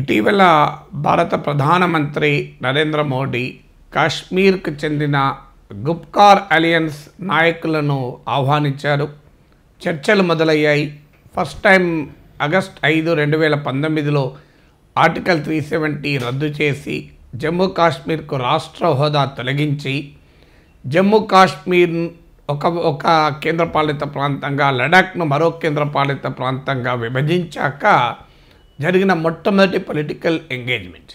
ఇటీవల భారత ప్రధానమంత్రి నరేంద్ర మోడీ కాశ్మీర్కు చెందిన గుప్కార్ అలియన్స్ నాయకులను ఆహ్వానించారు చర్చలు మొదలయ్యాయి ఫస్ట్ టైం ఆగస్ట్ ఐదు రెండు వేల పంతొమ్మిదిలో ఆర్టికల్ త్రీ సెవెంటీ రద్దు చేసి జమ్మూ కాశ్మీర్కు రాష్ట్ర హోదా తొలగించి జమ్మూ కాశ్మీర్ ఒక ఒక కేంద్రపాలిత ప్రాంతంగా లడాక్ను మరో కేంద్రపాలిత ప్రాంతంగా విభజించాక జరిగిన మొట్టమొదటి పొలిటికల్ ఎంగేజ్మెంట్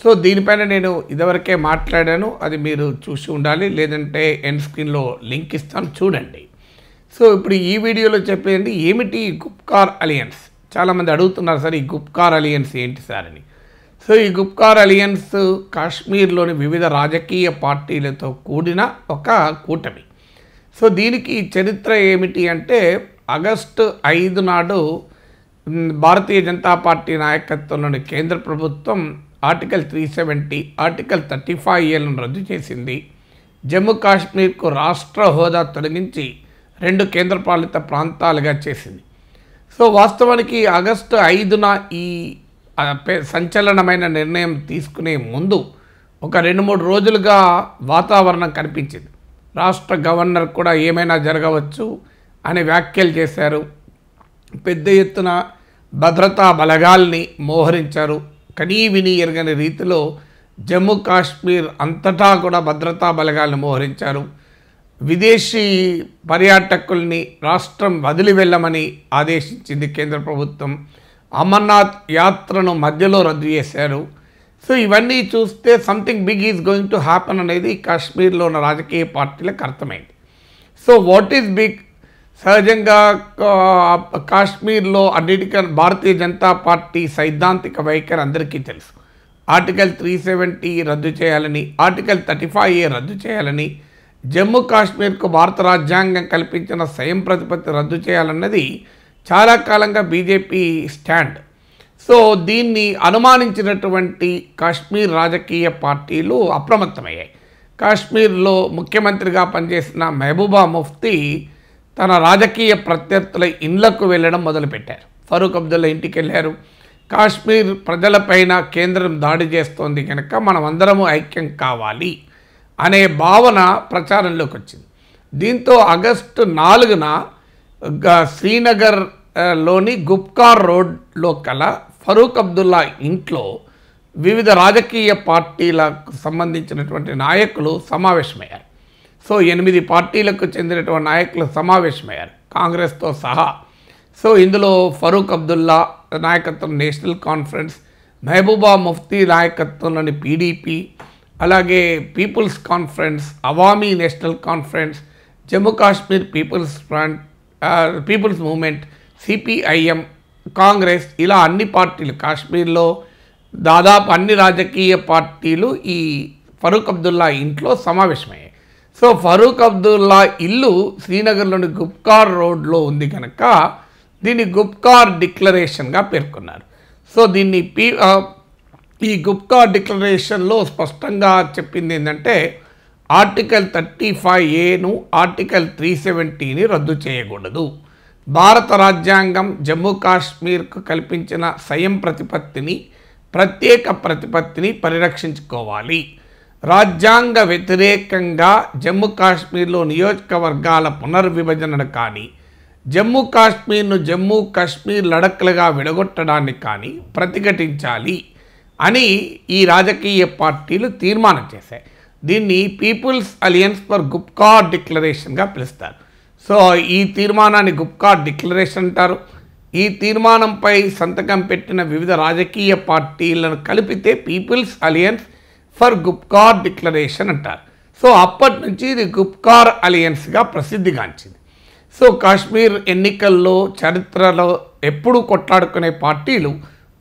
సో దీనిపైన నేను ఇదివరకే మాట్లాడాను అది మీరు చూసి ఉండాలి లేదంటే ఎండ్ స్క్రీన్లో లింక్ ఇస్తాను చూడండి సో ఇప్పుడు ఈ వీడియోలో చెప్పేది ఏమిటి గుప్కార్ అలియన్స్ చాలామంది అడుగుతున్నారు సార్ ఈ గుప్కార్ అలియన్స్ ఏంటి సార్ అని సో ఈ గుప్కార్ అలియన్స్ కాశ్మీర్లోని వివిధ రాజకీయ పార్టీలతో కూడిన ఒక కూటమి సో దీనికి చరిత్ర ఏమిటి అంటే ఆగస్టు ఐదు నాడు భారతీయ జనతా పార్టీ నాయకత్వంలోని కేంద్ర ప్రభుత్వం article three seventy article thirty five ఏలను రద్దు చేసింది జమ్మూ కాశ్మీర్కు రాష్ట్ర హోదా తొలగించి రెండు కేంద్రపాలిత ప్రాంతాలుగా చేసింది సో వాస్తవానికి ఆగస్టు ఐదున ఈ సంచలనమైన నిర్ణయం తీసుకునే ముందు ఒక రెండు మూడు రోజులుగా వాతావరణం కనిపించింది రాష్ట్ర గవర్నర్ కూడా ఏమైనా జరగవచ్చు అని వ్యాఖ్యలు చేశారు పెద్ద ఎత్తున భద్రతా బలగాల్ని మోహరించారు కనీవిని ఎరగని రీతిలో జమ్మూ కాశ్మీర్ అంతటా కూడా భద్రతా బలగాలను మోహరించారు విదేశీ పర్యాటకుల్ని రాష్ట్రం వదిలి వెళ్ళమని ఆదేశించింది కేంద్ర ప్రభుత్వం అమర్నాథ్ యాత్రను మధ్యలో రద్దు చేశారు సో ఇవన్నీ చూస్తే something big is going to happen అనేది కాశ్మీర్లో ఉన్న రాజకీయ పార్టీలకు అర్థమైంది సో వాట్ ఈజ్ బిగ్ సహజంగా కాశ్మీర్లో అన్నిటికన్నా భారతీయ జనతా పార్టీ సైద్ధాంతిక వైఖరి అందరికీ తెలుసు ఆర్టికల్ త్రీ సెవెంటీ రద్దు చేయాలని ఆర్టికల్ థర్టీ ఫైవ్ ఏ రద్దు చేయాలని జమ్మూ కాశ్మీర్కు భారత రాజ్యాంగం కల్పించిన స్వయం ప్రతిపత్తి రద్దు చేయాలన్నది చాలా కాలంగా బీజేపీ స్టాండ్ సో దీన్ని అనుమానించినటువంటి కాశ్మీర్ రాజకీయ పార్టీలు అప్రమత్తమయ్యాయి కాశ్మీర్లో ముఖ్యమంత్రిగా పనిచేసిన మహబూబా ముఫ్తీ తన రాజకీయ ప్రత్యర్థుల ఇండ్లకు వెళ్ళడం మొదలుపెట్టారు ఫరూక్ అబ్దుల్లా ఇంటికి వెళ్ళారు కాశ్మీర్ ప్రజలపైన కేంద్రం దాడి చేస్తోంది కనుక మనం అందరము ఐక్యం కావాలి అనే భావన ప్రచారంలోకి వచ్చింది దీంతో ఆగస్టు నాలుగున శ్రీనగర్లోని గుప్కార్ రోడ్లో కల ఫరూక్ అబ్దుల్లా ఇంట్లో వివిధ రాజకీయ పార్టీలకు సంబంధించినటువంటి నాయకులు సమావేశమయ్యారు సో ఎనిమిది పార్టీలకు చెందినటువంటి నాయకులు సమావేశమయ్యారు కాంగ్రెస్తో సహా సో ఇందులో ఫరూక్ అబ్దుల్లా నాయకత్వం నేషనల్ కాన్ఫరెన్స్ మహబూబా ముఫ్తీ నాయకత్వంలోని పీడీపీ అలాగే people's conference Awami national conference Jammu Kashmir people's front people's movement CPIM Congress ఇలా అన్ని పార్టీలు కాశ్మీర్లో దాదాపు అన్ని రాజకీయ పార్టీలు ఈ ఫరూక్ అబ్దుల్లా ఇంట్లో సమావేశమయ్యాయి సో ఫరూక్ అబ్దుల్లా ఇల్లు శ్రీనగర్లోని గుప్కార్ రోడ్లో ఉంది కనుక దీన్ని గుప్కార్ డిక్లరేషన్గా పేర్కొన్నారు సో దీన్ని పీ ఈ గుప్కార్ డిక్లరేషన్లో స్పష్టంగా చెప్పింది ఏంటంటే ఆర్టికల్ థర్టీ ఫైవ్ ఏను ఆర్టికల్ త్రీ సెవెంటీని రద్దు చేయకూడదు భారత రాజ్యాంగం జమ్మూ కాశ్మీర్కు కల్పించిన స్వయం ప్రతిపత్తిని ప్రత్యేక ప్రతిపత్తిని పరిరక్షించుకోవాలి రాజ్యాంగ వ్యతిరేకంగా జమ్మూ కాశ్మీర్లో నియోజకవర్గాల పునర్విభజనను కానీ జమ్మూ కాశ్మీర్ను జమ్మూ కాశ్మీర్ లడక్లుగా విడగొట్టడాన్ని కానీ ప్రతిఘటించాలి అని ఈ రాజకీయ పార్టీలు తీర్మానం చేశాయి దీన్ని పీపుల్స్ అలియన్స్ ఫర్ గుప్కా డిక్లరేషన్గా పిలుస్తారు సో ఈ తీర్మానాన్ని గుప్కా డిక్లరేషన్ అంటారు ఈ తీర్మానంపై సంతకం పెట్టిన వివిధ రాజకీయ పార్టీలను కలిపితే people's alliance for Gupkar declaration అంటారు సో అప్పటి నుంచి ఇది గుప్కార్ అలియన్స్గా ప్రసిద్ధిగాంచింది సో కాశ్మీర్ ఎన్నికల్లో చరిత్రలో ఎప్పుడూ కొట్లాడుకునే పార్టీలు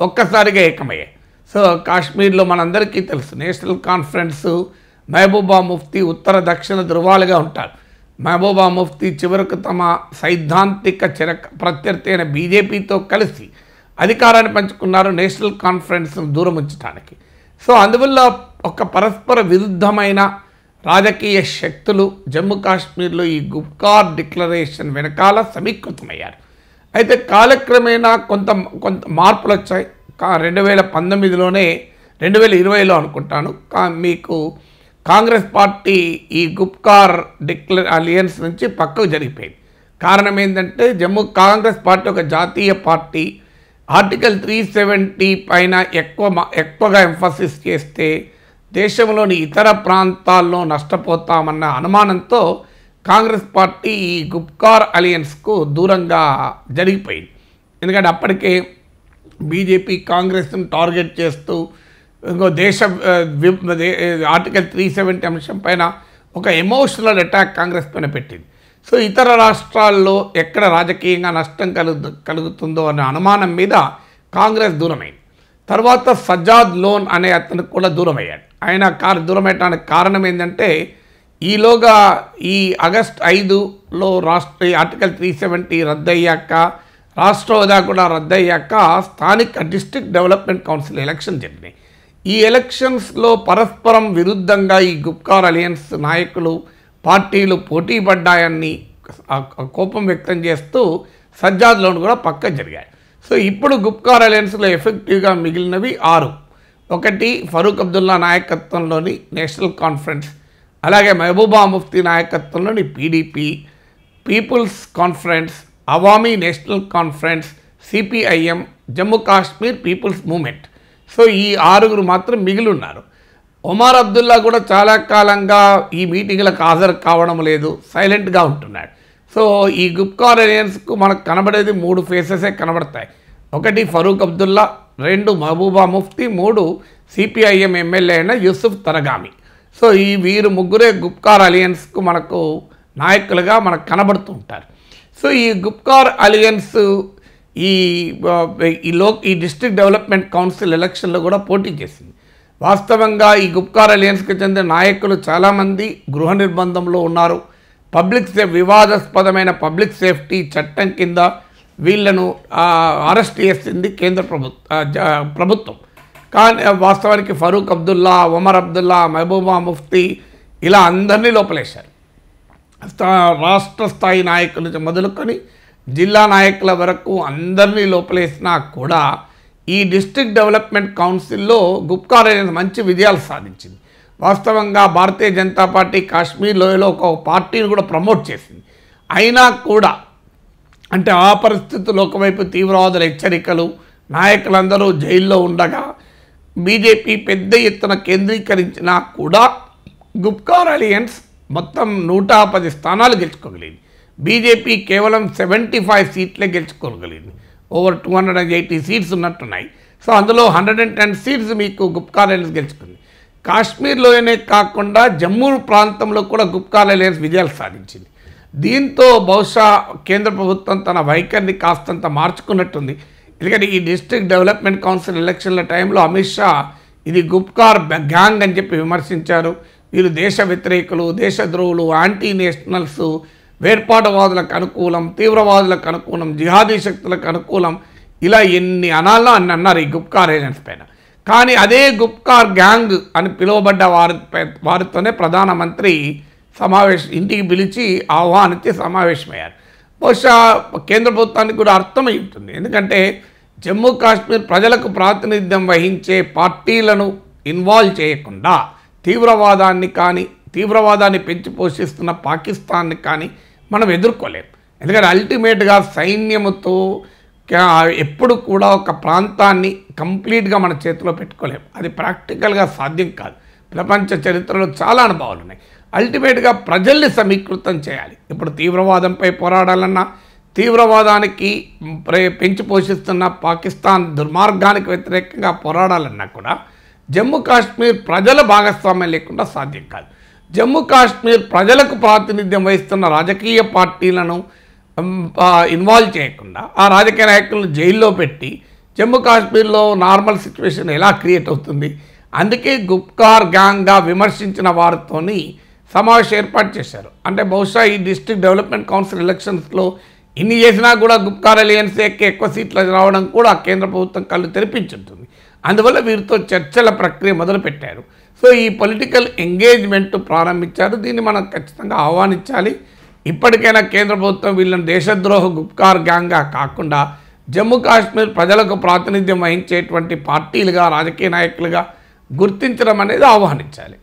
ఒక్కసారిగా ఏకమయ్యాయి సో కాశ్మీర్లో మనందరికీ తెలుసు నేషనల్ కాన్ఫరెన్స్ మహబూబా ముఫ్తీ ఉత్తర దక్షిణ ధృవాలుగా ఉంటారు మహబూబా ముఫ్తీ చివరకు తమ సైద్ధాంతిక చిర ప్రత్యర్థి అయిన బీజేపీతో కలిసి అధికారాన్ని పంచుకున్నారు నేషనల్ కాన్ఫరెన్స్ను దూరం ఉంచడానికి సో అందువల్ల ఒక పరస్పర విరుద్ధమైన రాజకీయ శక్తులు జమ్మూ కాశ్మీర్లో ఈ గుప్కార్ డిక్లరేషన్ వెనకాల సమీకృతమయ్యారు అయితే కాలక్రమేణా కొంత కొంత మార్పులు వచ్చాయి రెండు వేల పంతొమ్మిదిలోనే రెండు వేల ఇరవైలో అనుకుంటాను కా మీకు కాంగ్రెస్ పార్టీ ఈ గుప్కార్ డిక్లర్ అలియన్స్ నుంచి పక్కకు జరిగిపోయింది కారణం ఏంటంటే జమ్మూ కాంగ్రెస్ పార్టీ ఒక జాతీయ పార్టీ ఆర్టికల్ త్రీ సెవెంటీ పైన ఎక్కువ ఎక్కువగా ఎంఫసిస్ చేస్తే దేశంలోని ఇతర ప్రాంతాల్లో నష్టపోతామన్న అనుమానంతో కాంగ్రెస్ పార్టీ ఈ గుప్కార్ అలయన్స్కు దూరంగా జరిగిపోయింది ఎందుకంటే అప్పటికే బీజేపీ కాంగ్రెస్ను టార్గెట్ చేస్తూ ఇంకో దేశ ఆర్టికల్ త్రీ సెవెంటీ అంశం పైన ఒక ఎమోషనల్ అటాక్ కాంగ్రెస్ పైన పెట్టింది సో ఇతర రాష్ట్రాల్లో ఎక్కడ రాజకీయంగా నష్టం కలుగు కలుగుతుందో అనే అనుమానం మీద కాంగ్రెస్ దూరమైంది తర్వాత సజ్జాద్ లోన్ అనే అతనికి కూడా దూరం అయ్యాడు ఆయన కారు దూరం అయ్యడానికి కారణం ఏంటంటే ఈలోగా ఈ ఆగస్ట్ ఐదులో రాష్ట్ర ఆర్టికల్ త్రీ సెవెంటీ రద్దయ్యాక రాష్ట్ర హోదా కూడా రద్దయ్యాక స్థానిక డిస్టిక్ డెవలప్మెంట్ కౌన్సిల్ ఎలక్షన్ జరిగినాయి ఈ ఎలక్షన్స్లో పరస్పరం విరుద్ధంగా ఈ గుప్కార్ అలయన్స్ నాయకులు పార్టీలు పోటీ పడ్డాయని కోపం వ్యక్తం చేస్తూ సజ్జాద్లోను కూడా పక్క జరిగాయి సో ఇప్పుడు గుప్కార్ అలయన్స్లో ఎఫెక్టివ్గా మిగిలినవి ఆరు ఒకటి ఫరూక్ అబ్దుల్లా నాయకత్వంలోని నేషనల్ కాన్ఫరెన్స్ అలాగే మహబూబా ముఫ్తీ నాయకత్వంలోని PDP people's conference Awami national conference CPIM Jammu Kashmir people's movement so ఈ ఆరుగురు మాత్రం మిగిలి ఉన్నారు ఒమార్ అబ్దుల్లా కూడా చాలా కాలంగా ఈ మీటింగ్లకు హాజరు కావడం లేదు సైలెంట్గా ఉంటున్నాడు సో ఈ గుప్కార్ అలయన్స్కు మనకు కనబడేది మూడు ఫేసెసే కనబడతాయి ఒకటి ఫరూక్ అబ్దుల్లా రెండు మహబూబా ముఫ్తీ మూడు సిపిఐఎం ఎమ్మెల్యే అయిన యూసుఫ్ తరగామి సో ఈ వీరు ముగ్గురే గుప్కార్ అలయన్స్కు మనకు నాయకులుగా మనకు కనబడుతూ ఉంటారు సో ఈ గుప్కార్ అలయన్స్ ఈ ఈ లో ఈ డిస్ట్రిక్ట్ డెవలప్మెంట్ కౌన్సిల్ ఎలక్షన్లో కూడా పోటీ చేసింది వాస్తవంగా ఈ గుప్కార్ అలయన్స్కి చెందిన నాయకులు చాలామంది గృహ నిర్బంధంలో ఉన్నారు పబ్లిక్ సేఫ్ వివాదాస్పదమైన పబ్లిక్ సేఫ్టీ చట్టం కింద వీళ్లను అరెస్ట్ చేసింది కేంద్ర ప్రభుత్వ ప్రభుత్వం కానీ వాస్తవానికి ఫరూక్ అబ్దుల్లా ఉమర్ అబ్దుల్లా మహబూబా ముఫ్తీ ఇలా అందరినీ లోపలేశారు రాష్ట్ర స్థాయి నాయకుల మొదలుకొని జిల్లా నాయకుల వరకు అందరినీ లోపలేసినా కూడా ఈ డిస్ట్రిక్ట్ డెవలప్మెంట్ కౌన్సిల్లో గుప్కా రేంజ్ మంచి విజయాలు సాధించింది వాస్తవంగా భారతీయ జనతా పార్టీ కాశ్మీర్ లోయలో ఒక పార్టీని కూడా ప్రమోట్ చేసింది అయినా కూడా అంటే ఆ పరిస్థితుల్లో ఒకవైపు తీవ్రవాదుల హెచ్చరికలు నాయకులందరూ జైల్లో ఉండగా బీజేపీ పెద్ద ఎత్తున కేంద్రీకరించినా కూడా గుప్కార్ అలియన్స్ మొత్తం నూట పది స్థానాలు గెలుచుకోగలిగింది బీజేపీ కేవలం సెవెంటీ ఫైవ్ సీట్లే గెలుచుకోగలిగింది over two hundred and eighty seats ఉన్నట్టున్నాయి సో అందులో హండ్రెడ్ అండ్ టెన్ సీట్స్ మీకు గుప్కార్ అలయన్స్ గెలుచుకుంది కాశ్మీర్లోనే కాకుండా జమ్మూ ప్రాంతంలో కూడా గుప్కార్ అలయన్స్ విజయాలు సాధించింది దీంతో బహుశా కేంద్ర ప్రభుత్వం తన వైఖరిని కాస్తంత మార్చుకున్నట్టుంది ఎందుకంటే ఈ డిస్ట్రిక్ట్ డెవలప్మెంట్ కౌన్సిల్ ఎలక్షన్ల టైంలో అమిత్ షా ఇది గుప్కార్ గ్యాంగ్ అని చెప్పి విమర్శించారు వీరు దేశ వ్యతిరేకులు దేశద్రోహులు యాంటీ నేషనల్స్ వేర్పాటువాదులకు అనుకూలం తీవ్రవాదులకు అనుకూలం జిహాదీ శక్తులకు అనుకూలం ఇలా ఎన్ని అనాలో అని అన్నారు ఈ గుప్కార్ ఏజెంట్స్ పైన కానీ అదే గుప్కార్ గ్యాంగ్ అని పిలువబడ్డ వారి వారితోనే ప్రధానమంత్రి సమావేశం ఇంటికి పిలిచి ఆహ్వానించి సమావేశమయ్యారు బహుశా కేంద్ర ప్రభుత్వానికి కూడా అర్థమై ఉంటుంది ఎందుకంటే జమ్మూ కాశ్మీర్ ప్రజలకు ప్రాతినిధ్యం వహించే పార్టీలను ఇన్వాల్వ్ చేయకుండా తీవ్రవాదాన్ని కానీ తీవ్రవాదాన్ని పెంచి పోషిస్తున్న పాకిస్తాన్ని కానీ మనం ఎదుర్కోలేం ఎందుకంటే అల్టిమేట్గా సైన్యముతో ఎప్పుడు కూడా ఒక ప్రాంతాన్ని కంప్లీట్గా మన చేతిలో పెట్టుకోలేము అది ప్రాక్టికల్గా సాధ్యం కాదు ప్రపంచ చరిత్రలో చాలా అనుభవాలు ఉన్నాయి అల్టిమేట్గా ప్రజల్ని సమీకృతం చేయాలి ఇప్పుడు తీవ్రవాదంపై పోరాడాలన్నా తీవ్రవాదానికి పెంచి పోషిస్తున్న పాకిస్తాన్ దుర్మార్గానికి వ్యతిరేకంగా పోరాడాలన్నా కూడా జమ్మూ కాశ్మీర్ ప్రజల భాగస్వామ్యం లేకుండా సాధ్యం కాదు జమ్మూ కాశ్మీర్ ప్రజలకు ప్రాతినిధ్యం వహిస్తున్న రాజకీయ పార్టీలను ఇన్వాల్వ్ చేయకుండా ఆ రాజకీయ నాయకులను జైల్లో పెట్టి జమ్మూ కాశ్మీర్లో నార్మల్ సిచ్యువేషన్ ఎలా క్రియేట్ అవుతుంది అందుకే గుప్కార్ గ్యాంగ్గా విమర్శించిన వారితోని సమావేశం ఏర్పాటు చేశారు అంటే బహుశా ఈ డిస్ట్రిక్ట్ డెవలప్మెంట్ కౌన్సిల్ ఎలక్షన్స్లో ఇన్ని చేసినా కూడా గుప్కార్ అలియన్సే ఎక్కువ సీట్లు రావడం కూడా కేంద్ర ప్రభుత్వం కళ్ళు తెరిపించుంటుంది అందువల్ల వీరితో చర్చల ప్రక్రియ మొదలుపెట్టారు సో ఈ పొలిటికల్ ఎంగేజ్మెంట్ ప్రారంభించారు దీన్ని మనం ఖచ్చితంగా ఆహ్వానించాలి ఇప్పటికైనా కేంద్ర ప్రభుత్వం వీళ్ళని దేశద్రోహ గుప్కార్ గ్యాంగ్గా కాకుండా జమ్మూ కాశ్మీర్ ప్రజలకు ప్రాతినిధ్యం వహించేటువంటి పార్టీలుగా రాజకీయ నాయకులుగా గుర్తించడం అనేది ఆహ్వానించాలి